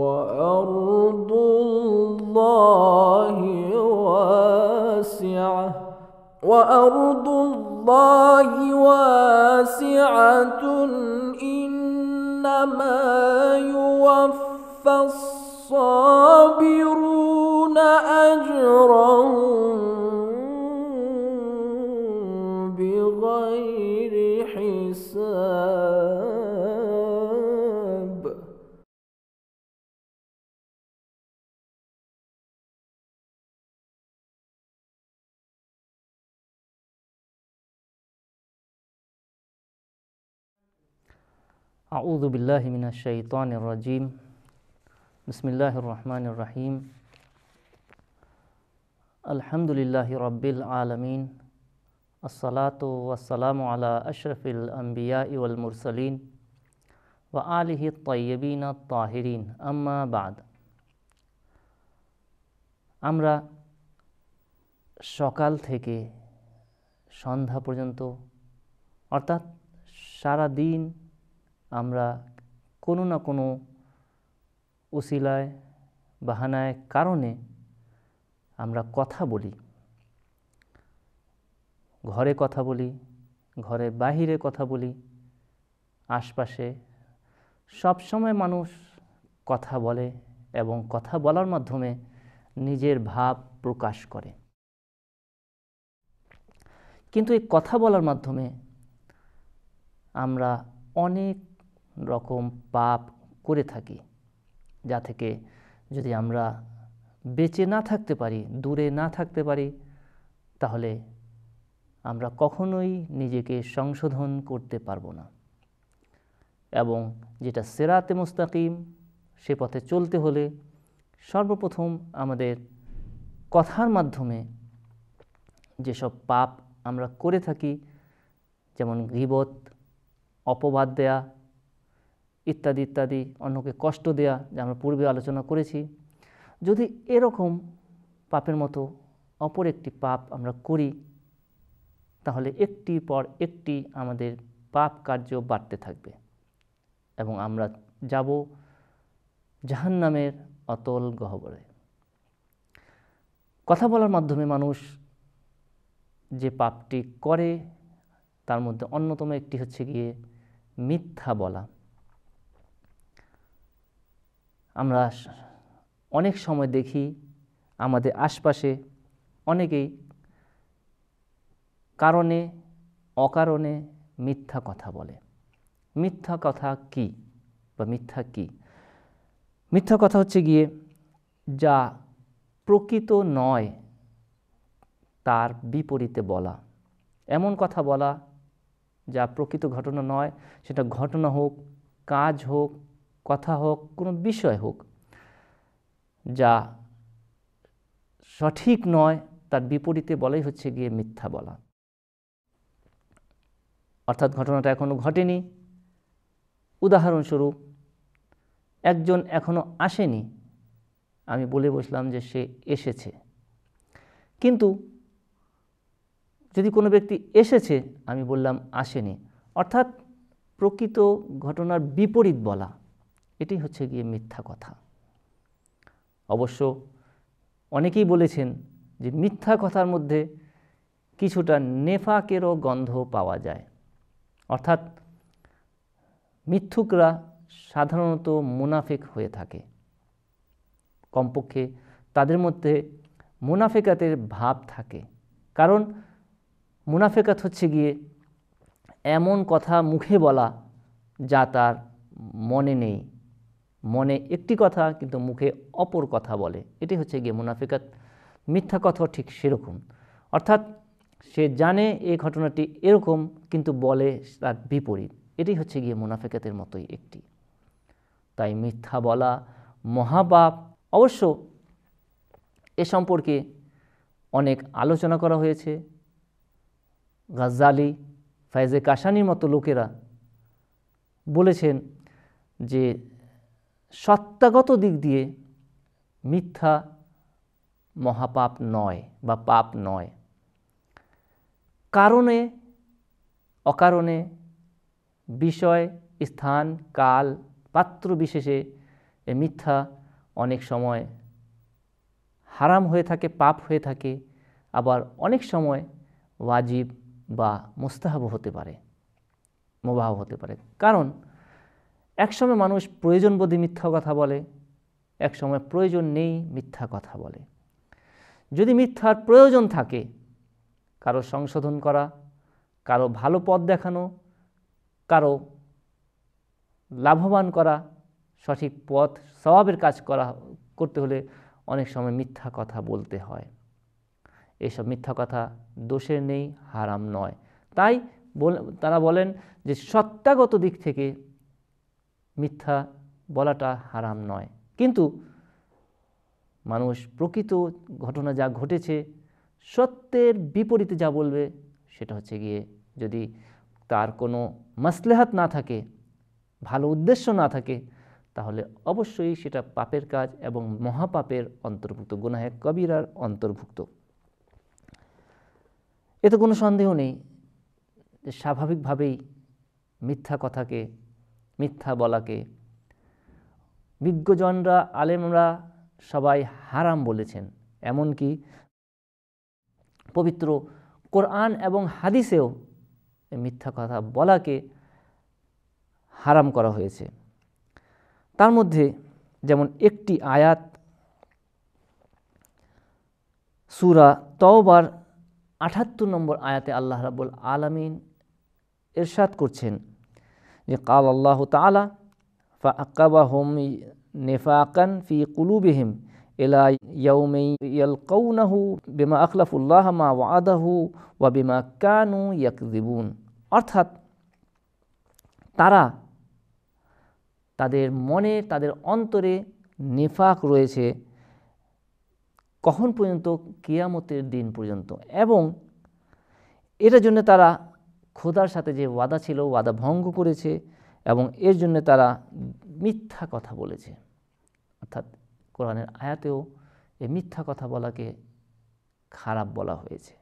وأرض الله واسعة وأرض الله واسعة إنما يوفى الصابرون أجرهم بغير حساب أعوذ بالله من الشيطان الرجيم بسم الله الرحمن الرحيم الحمد لله رب العالمين الصلاة والسلام على أشرف الأنبياء والمرسلين وآله الطيبين الطاهرين أما بعد أمرا সকাল থেকে সন্ধ্যা পর্যন্ত অর্থাৎ সারা দিন আমরা কোনো না কোনো উশিলায় বাহানায় কারণে আমরা কথা বলি ঘরে কথা বলি ঘরে বাহিরে কথা বলি আশপাশে সবসময় মানুষ কথা বলে এবং কথা বলার মাধ্যমে নিজের ভাব প্রকাশ করে কিন্তু এই কথা বলার মাধ্যমে আমরা অনেক রকম পাপ করে থাকি যা থেকে যদি আমরা বেঁচে না থাকতে পারি দূরে না থাকতে পারি তাহলে আমরা কখনোই নিজেকে সংশোধন করতে পারবো না এবং যেটা সেরাতে মুস্তাকিম সে পথে চলতে হলে সর্বপ্রথম আমাদের কথার মাধ্যমে যেসব পাপ আমরা করে থাকি যেমন গিবত অপবাদ দেয়া ইত্যাদি ইত্যাদি অন্যকে কষ্ট দেয়া যা আমরা পূর্বে আলোচনা করেছি যদি এরকম পাপের মতো অপর একটি পাপ আমরা করি তাহলে একটি পর একটি আমাদের পাপ কার্য বাড়তে থাকবে এবং আমরা যাব জাহান্নামের অতল গহ্বরে কথা বলার মাধ্যমে মানুষ যে পাপটি করে তার মধ্যে অন্যতম একটি হচ্ছে গিয়ে মিথ্যা বলা আমরা অনেক সময় দেখি আমাদের আশপাশে অনেকেই কারণে অকারণে মিথ্যা কথা বলে মিথ্যা কথা কি বা মিথ্যা কি মিথ্যা কথা হচ্ছে গিয়ে যা প্রকৃত নয় তার বিপরীতে বলা এমন কথা বলা যা প্রকৃত ঘটনা নয় সেটা ঘটনা হোক কাজ হোক কথা হোক কোনো বিষয় হোক যা সঠিক নয় তার বিপরীতে বলাই হচ্ছে গিয়ে মিথ্যা বলা অর্থাৎ ঘটনাটা এখনও ঘটেনি উদাহরণস্বরূপ একজন এখনও আসেনি আমি বলে বসলাম যে সে এসেছে কিন্তু যদি কোনো ব্যক্তি এসেছে আমি বললাম আসেনি অর্থাৎ প্রকৃত ঘটনার বিপরীত বলা এটি হচ্ছে গিয়ে মিথ্যা কথা অবশ্য অনেকেই বলেছেন যে মিথ্যা কথার মধ্যে কিছুটা নেফাকেরও গন্ধ পাওয়া যায় অর্থাৎ মিথ্যুকরা সাধারণত মুনাফেক হয়ে থাকে কমপক্ষে তাদের মধ্যে মুনাফেকাতের ভাব থাকে কারণ মুনাফেকাত হচ্ছে গিয়ে এমন কথা মুখে বলা যা তার মনে নেই মনে একটি কথা কিন্তু মুখে অপর কথা বলে এটি হচ্ছে গিয়ে মুনাফিকাত মিথ্যা কথা ঠিক সেরকম অর্থাৎ সে জানে এই ঘটনাটি এরকম কিন্তু বলে তার বিপরীত এটি হচ্ছে গিয়ে মুনাফিকাতের মতোই একটি তাই মিথ্যা বলা মহাবাপ অবশ্য এ সম্পর্কে অনেক আলোচনা করা হয়েছে গাজ্জালি ফায়জে কাশানির মতো লোকেরা বলেছেন যে সত্তাগত দিক দিয়ে মিথ্যা মহাপাপ নয় বা পাপ নয় কারণে অকারণে বিষয় স্থান কাল পাত্র বিশেষে এ মিথ্যা অনেক সময় হারাম হয়ে থাকে পাপ হয়ে থাকে আবার অনেক সময় ওয়াজিব বা মুস্তাহাব হতে পারে মোবাহ হতে পারে কারণ একসময় মানুষ প্রয়োজন বোধে মিথ্যা কথা বলে একসময় প্রয়োজন নেই মিথ্যা কথা বলে যদি মিথ্যার প্রয়োজন থাকে কারো সংশোধন করা কারো ভালো পথ দেখানো কারো লাভবান করা সঠিক পথ স্বভাবের কাজ করা করতে হলে অনেক সময় মিথ্যা কথা বলতে হয় এসব মিথ্যা কথা দোষের নেই হারাম নয় তাই তারা বলেন যে সত্যাগত দিক থেকে মিথ্যা বলাটা হারাম নয় কিন্তু মানুষ প্রকৃত ঘটনা যা ঘটেছে সত্যের বিপরীতে যা বলবে সেটা হচ্ছে গিয়ে যদি তার কোনো মাসলেহাত না থাকে ভালো উদ্দেশ্য না থাকে তাহলে অবশ্যই সেটা পাপের কাজ এবং মহাপাপের অন্তর্ভুক্ত গুনাহে কবিরার অন্তর্ভুক্ত এতে কোনো সন্দেহ নেই যে স্বাভাবিকভাবেই মিথ্যা কথাকে মিথ্যা বলাকে বিজ্ঞজনরা আলেমরা সবাই হারাম বলেছেন এমনকি পবিত্র কোরআন এবং হাদিসেও মিথ্যা কথা বলাকে হারাম করা হয়েছে তার মধ্যে যেমন একটি আয়াত সুরা তওবার আঠাত্তর নম্বর আয়াতে আল্লাহ রাবুল আলামিন এরশাদ করছেন যে কাল আল্লাহ তালা ফা নেফাকান ফি কুলুবিহিম এলা বেমা আখলাফুল্লাহ মা ওয়াদাহু ওয়া বিমা কানু ইয়াকদিবুন অর্থাৎ তারা তাদের মনে তাদের অন্তরে নেফাক রয়েছে কখন পর্যন্ত কেয়ামতের দিন পর্যন্ত এবং এটার জন্য তারা খোদার সাথে যে ওয়াদা ছিল ওয়াদা ভঙ্গ করেছে এবং এর জন্য তারা মিথ্যা কথা বলেছে অর্থাৎ কোরআনের আয়াতেও এই মিথ্যা কথা বলাকে খারাপ বলা হয়েছে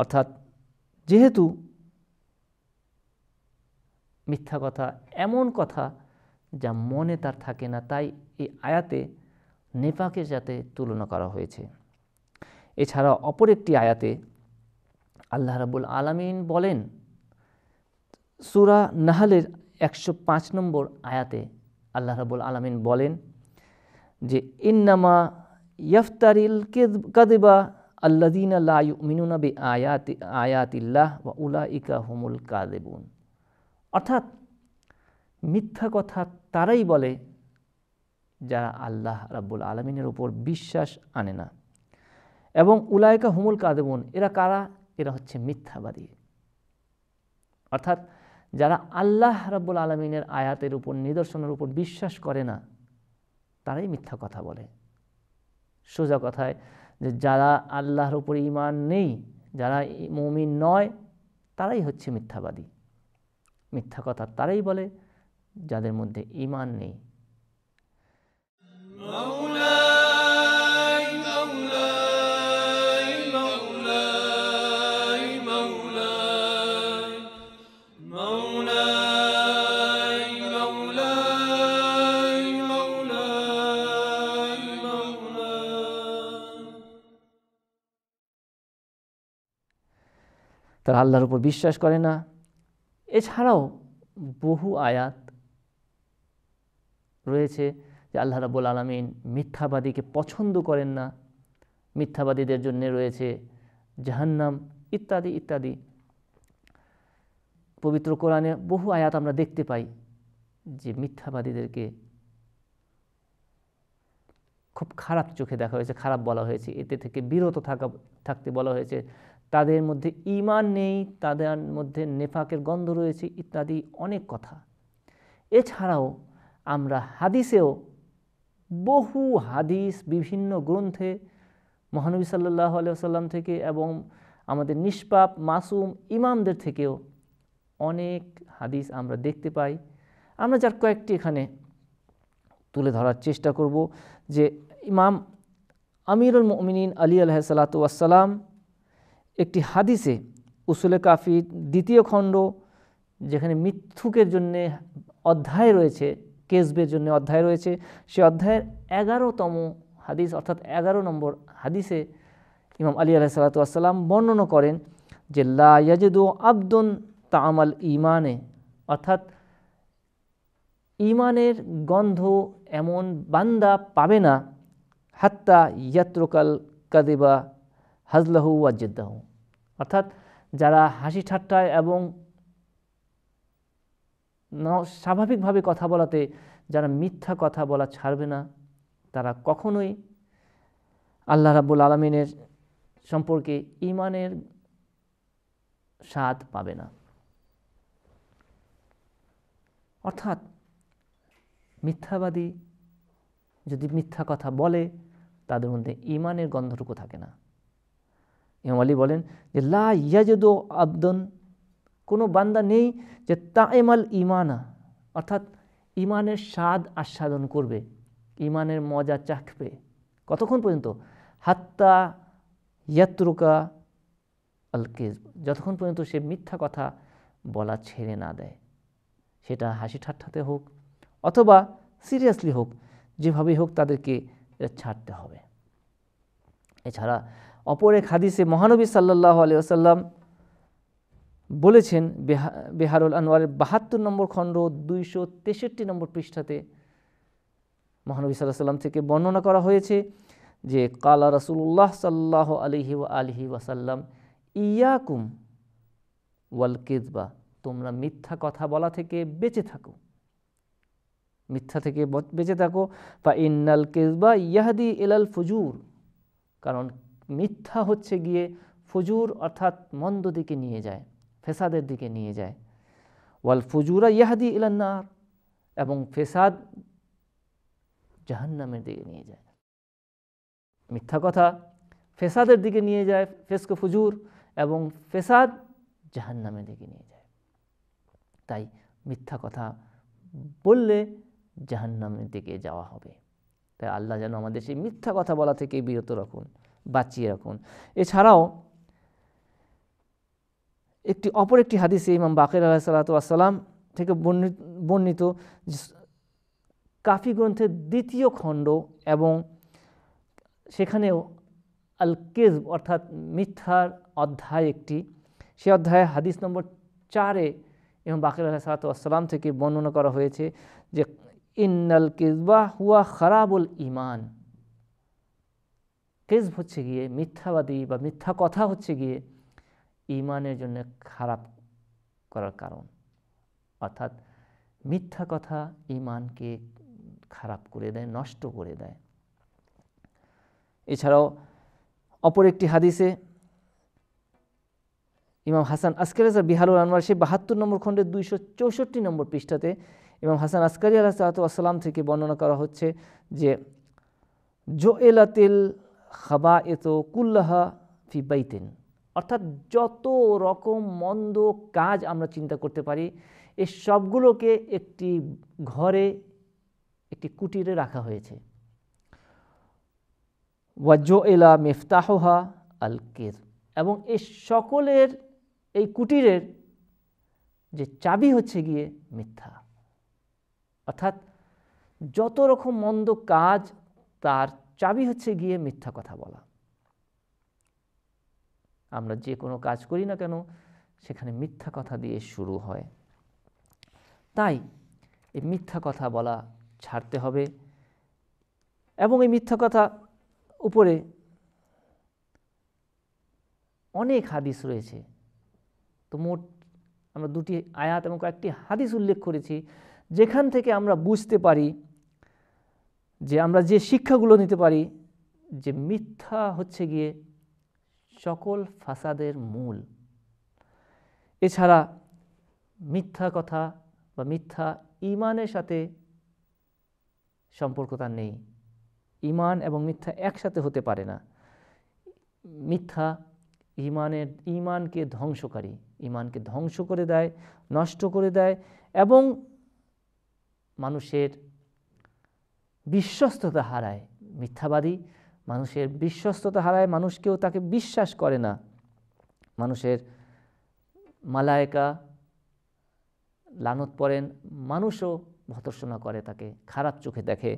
অর্থাৎ যেহেতু মিথ্যা কথা এমন কথা যা মনে তার থাকে না তাই এই আয়াতে নেপাকের সাথে তুলনা করা হয়েছে এছাড়া অপর একটি আয়াতে আল্লাহ রাবুল আলমিন বলেন সুরা নাহালের একশো পাঁচ নম্বর আয়াতে আল্লাহ রাবুল আলমিন বলেন যে ইন্নামা ইয়ফতারিল কাদেবা আল্লাদিনা লায়ু মিনুনাবি আয়াত আয়াতিল্লাহ বা উলা ইকা হুমুল কাদেবুন অর্থাৎ মিথ্যা কথা তারাই বলে যারা আল্লাহ রাব্বুল আলমিনের উপর বিশ্বাস আনে না এবং উলায়কা হুমুল কাদেবুন এরা কারা এরা হচ্ছে মিথ্যাবাদী অর্থাৎ যারা আল্লাহ রব্বুল আলমিনের আয়াতের উপর নিদর্শনের উপর বিশ্বাস করে না তারাই মিথ্যা কথা বলে সোজা কথায় যে যারা আল্লাহর উপর ইমান নেই যারা মমিন নয় তারাই হচ্ছে মিথ্যাবাদী মিথ্যা কথা তারাই বলে যাদের মধ্যে ইমান নেই তারা আল্লাহর উপর বিশ্বাস করে না এছাড়াও বহু আয়াত রয়েছে যে আল্লাহ রাবুল আলমিন মিথ্যাবাদীকে পছন্দ করেন না মিথ্যাবাদীদের জন্য রয়েছে জাহান্নাম ইত্যাদি ইত্যাদি পবিত্র কোরআনে বহু আয়াত আমরা দেখতে পাই যে মিথ্যাবাদীদেরকে খুব খারাপ চোখে দেখা হয়েছে খারাপ বলা হয়েছে এতে থেকে বিরত থাকা থাকতে বলা হয়েছে তাদের মধ্যে ইমান নেই তাদের মধ্যে নেফাকের গন্ধ রয়েছে ইত্যাদি অনেক কথা এছাড়াও আমরা হাদিসেও বহু হাদিস বিভিন্ন গ্রন্থে মহানবী সাল্লাহ আলিয়াল্লাম থেকে এবং আমাদের নিষ্পাপ মাসুম ইমামদের থেকেও অনেক হাদিস আমরা দেখতে পাই আমরা যার কয়েকটি এখানে তুলে ধরার চেষ্টা করব যে ইমাম আমিরুল মমিন আলী আলাহ সালাতু একটি হাদিসে উসুলে কাফির দ্বিতীয় খণ্ড যেখানে মিথ্যুকের জন্য অধ্যায় রয়েছে কেসবের জন্য অধ্যায় রয়েছে সে অধ্যায়ের এগারোতম হাদিস অর্থাৎ এগারো নম্বর হাদিসে ইমাম আলী আলাহ সালাতাম বর্ণনা করেন যে লাজেদু আব্দুন তামাল ইমানে অর্থাৎ ইমানের গন্ধ এমন বান্দা পাবে না হাত্তা ইয়াত্রকাল কাদেবা হাজলাহু ওয়াজেদ্দাহু অর্থাৎ যারা হাসি ঠাট্টায় এবং স্বাভাবিকভাবে কথা বলাতে যারা মিথ্যা কথা বলা ছাড়বে না তারা কখনোই আল্লাহ রাবুল আলমিনের সম্পর্কে ইমানের স্বাদ পাবে না অর্থাৎ মিথ্যাবাদী যদি মিথ্যা কথা বলে তাদের মধ্যে ইমানের গন্ধটুকু থাকে না ইমাম আলী বলেন যে লা ইয়াজুদু আবদুন কোনো বান্দা নেই যে তাইমাল ইমানা অর্থাৎ ইমানের স্বাদ আস্বাদন করবে ইমানের মজা চাখবে কতক্ষণ পর্যন্ত হাত্তা ইয়াত্রুকা আল যতক্ষণ পর্যন্ত সে মিথ্যা কথা বলা ছেড়ে না দেয় সেটা হাসি ঠাট্টাতে হোক অথবা সিরিয়াসলি হোক যেভাবেই হোক তাদেরকে ছাড়তে হবে এছাড়া অপর এক হাদিসে মহানবী সাল্লাহ আলি আসাল্লাম বলেছেন বেহারুল আনোয়ারের বাহাত্তর নম্বর খণ্ড দুইশো তেষট্টি নম্বর পৃষ্ঠাতে মহানবী সাল্লাহ সাল্লাম থেকে বর্ণনা করা হয়েছে যে কালা রসুল্লাহ সাল্লাহ আলিহি আলহি আলিহি ওয়াসাল্লাম ইয়াকুম ওয়াল কেদবা তোমরা মিথ্যা কথা বলা থেকে বেঁচে থাকো মিথ্যা থেকে বেঁচে থাকো বা ইন্নাল কেজবা ইয়াহাদি এলাল ফজুর কারণ মিথ্যা হচ্ছে গিয়ে ফজুর অর্থাৎ মন্দ দিকে নিয়ে যায় ফেসাদের দিকে নিয়ে যায় ওয়াল ফুজুরা ইয়াহাদি ইলান্নার এবং ফেসাদ জাহান্নামের দিকে নিয়ে যায় মিথ্যা কথা ফেসাদের দিকে নিয়ে যায় ফেসকো ফুজুর এবং ফেসাদ জাহান্নামের দিকে নিয়ে যায় তাই মিথ্যা কথা বললে জাহান্নামের দিকে যাওয়া হবে তাই আল্লাহ যেন আমাদের সেই মিথ্যা কথা বলা থেকে বিরত রাখুন বাঁচিয়ে রাখুন এছাড়াও একটি অপর একটি হাদিসে ইমাম বাকির আলাহ সাল্লাতাম থেকে বর্ণিত বর্ণিত কাফি গ্রন্থের দ্বিতীয় খণ্ড এবং সেখানেও আল কেজ অর্থাৎ মিথ্যার অধ্যায় একটি সে অধ্যায়ে হাদিস নম্বর চারে এবং বাকির আলাহ সালাতাম থেকে বর্ণনা করা হয়েছে যে ইন্নাল কেজবা হুয়া খারাবুল ইমান কেজব হচ্ছে গিয়ে মিথ্যাবাদী বা মিথ্যা কথা হচ্ছে গিয়ে ইমানের জন্য খারাপ করার কারণ অর্থাৎ মিথ্যা কথা ইমানকে খারাপ করে দেয় নষ্ট করে দেয় এছাড়াও অপর একটি হাদিসে ইমাম হাসান আসকারি বিহারুল আনোয়ার সেই বাহাত্তর নম্বর খণ্ডের দুইশো চৌষট্টি নম্বর পৃষ্ঠাতে ইমাম হাসান আসকারি আলাহ আসসালাম থেকে বর্ণনা করা হচ্ছে যে জো এলাতিল খাবা এত কুল্লাহা ফি বাইতেন অর্থাৎ যত রকম মন্দ কাজ আমরা চিন্তা করতে পারি এ সবগুলোকে একটি ঘরে একটি কুটিরে রাখা হয়েছে ওয়াজো এলা মেফতাহা আল কের এবং এ সকলের এই কুটিরের যে চাবি হচ্ছে গিয়ে মিথ্যা অর্থাৎ যত রকম মন্দ কাজ তার চাবি হচ্ছে গিয়ে মিথ্যা কথা বলা আমরা যে কোনো কাজ করি না কেন সেখানে মিথ্যা কথা দিয়ে শুরু হয় তাই এই মিথ্যা কথা বলা ছাড়তে হবে এবং এই মিথ্যা কথা উপরে অনেক হাদিস রয়েছে তো মোট আমরা দুটি আয়াত এবং কয়েকটি হাদিস উল্লেখ করেছি যেখান থেকে আমরা বুঝতে পারি যে আমরা যে শিক্ষাগুলো নিতে পারি যে মিথ্যা হচ্ছে গিয়ে সকল ফাসাদের মূল এছাড়া মিথ্যা কথা বা মিথ্যা ইমানের সাথে সম্পর্ক তার নেই ইমান এবং মিথ্যা একসাথে হতে পারে না মিথ্যা ইমানের ইমানকে ধ্বংসকারী ইমানকে ধ্বংস করে দেয় নষ্ট করে দেয় এবং মানুষের বিশ্বস্ততা হারায় মিথ্যাবাদী মানুষের বিশ্বস্ততা হারায় মানুষ কেউ তাকে বিশ্বাস করে না মানুষের মালায়কা লানত পড়েন মানুষও ভতর্ষণা করে তাকে খারাপ চোখে দেখে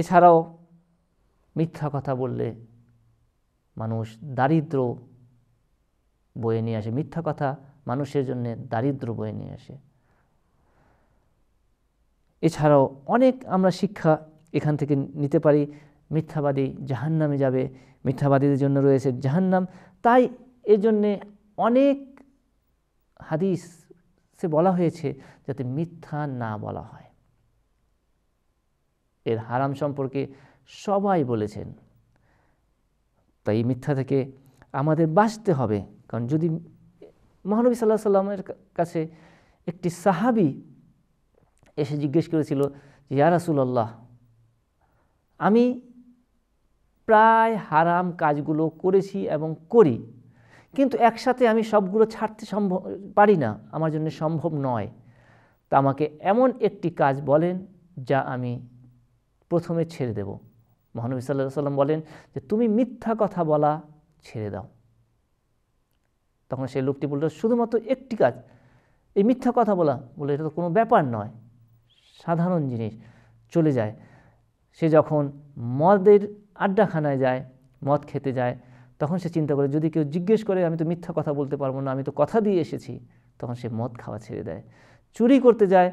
এছাড়াও মিথ্যা কথা বললে মানুষ দারিদ্র বয়ে নিয়ে আসে মিথ্যা কথা মানুষের জন্য দারিদ্র বয়ে নিয়ে আসে এছাড়াও অনেক আমরা শিক্ষা এখান থেকে নিতে পারি মিথ্যাবাদী জাহান্নামে যাবে মিথ্যাবাদীদের জন্য রয়েছে জাহান্নাম তাই এজন্যে অনেক হাদিস সে বলা হয়েছে যাতে মিথ্যা না বলা হয় এর হারাম সম্পর্কে সবাই বলেছেন তাই মিথ্যা থেকে আমাদের বাঁচতে হবে কারণ যদি মহানবী সাল্লাহ সাল্লামের কাছে একটি সাহাবি এসে জিজ্ঞেস করেছিল যে ইয়া রাসুলাল্লাহ আমি প্রায় হারাম কাজগুলো করেছি এবং করি কিন্তু একসাথে আমি সবগুলো ছাড়তে সম্ভব পারি না আমার জন্য সম্ভব নয় তা আমাকে এমন একটি কাজ বলেন যা আমি প্রথমে ছেড়ে দেব মহানবী সাল্লাহ সাল্লাম বলেন যে তুমি মিথ্যা কথা বলা ছেড়ে দাও তখন সেই লোকটি বলল শুধুমাত্র একটি কাজ এই মিথ্যা কথা বলা বলে এটা তো কোনো ব্যাপার নয় সাধারণ জিনিস চলে যায় সে যখন মদের আড্ডাখানায় যায় মদ খেতে যায় তখন সে চিন্তা করে যদি কেউ জিজ্ঞেস করে আমি তো মিথ্যা কথা বলতে পারবো না আমি তো কথা দিয়ে এসেছি তখন সে মদ খাওয়া ছেড়ে দেয় চুরি করতে যায়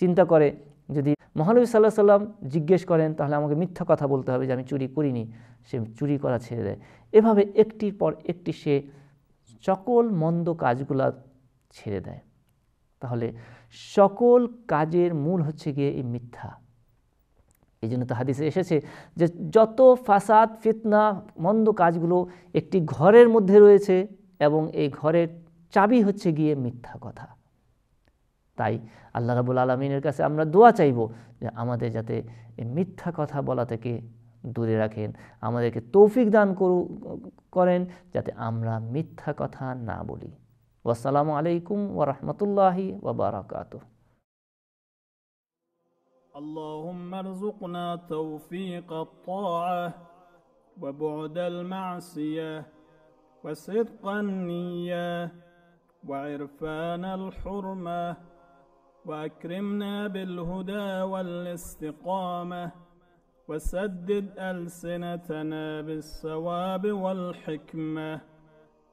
চিন্তা করে যদি মহানবী সাল্লাহ সাল্লাম জিজ্ঞেস করেন তাহলে আমাকে মিথ্যা কথা বলতে হবে যে আমি চুরি করিনি সে চুরি করা ছেড়ে দেয় এভাবে একটির পর একটি সে সকল মন্দ কাজগুলা ছেড়ে দেয় তাহলে সকল কাজের মূল হচ্ছে গিয়ে এই মিথ্যা এই জন্য তো হাদিসে এসেছে যে যত ফাসাদ ফিতনা মন্দ কাজগুলো একটি ঘরের মধ্যে রয়েছে এবং এই ঘরের চাবি হচ্ছে গিয়ে মিথ্যা কথা তাই আল্লাহ রাবুল আলমিনের কাছে আমরা দোয়া চাইব যে আমাদের যাতে এই মিথ্যা কথা বলা থেকে দূরে রাখেন আমাদেরকে তৌফিক দান করেন যাতে আমরা মিথ্যা কথা না বলি والسلام عليكم ورحمة الله وبركاته اللهم ارزقنا توفيق الطاعة وبعد المعصية وصدق النية وعرفان الحرمة وأكرمنا بالهدى والاستقامة وسدد ألسنتنا بالصواب والحكمة